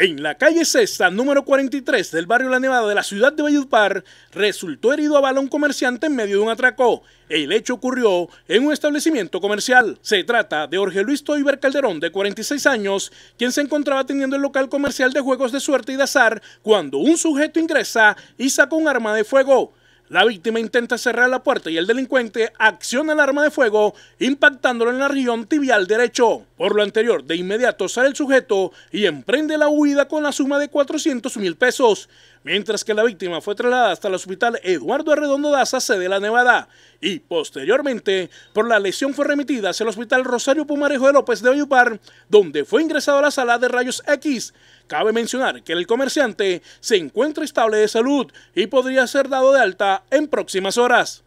En la calle Cesta número 43 del barrio La Nevada de la ciudad de Valledupar, resultó herido a balón comerciante en medio de un atraco. El hecho ocurrió en un establecimiento comercial. Se trata de Jorge Luis Toiber Calderón, de 46 años, quien se encontraba atendiendo el local comercial de juegos de suerte y de azar cuando un sujeto ingresa y saca un arma de fuego. La víctima intenta cerrar la puerta y el delincuente acciona el arma de fuego impactándolo en la región tibial derecho. Por lo anterior, de inmediato sale el sujeto y emprende la huida con la suma de 400 mil pesos, mientras que la víctima fue trasladada hasta el hospital Eduardo Arredondo Daza, sede de la Nevada, y posteriormente, por la lesión fue remitida hacia el hospital Rosario Pumarejo de López de Oyupar, donde fue ingresado a la sala de rayos X. Cabe mencionar que el comerciante se encuentra estable de salud y podría ser dado de alta en próximas horas.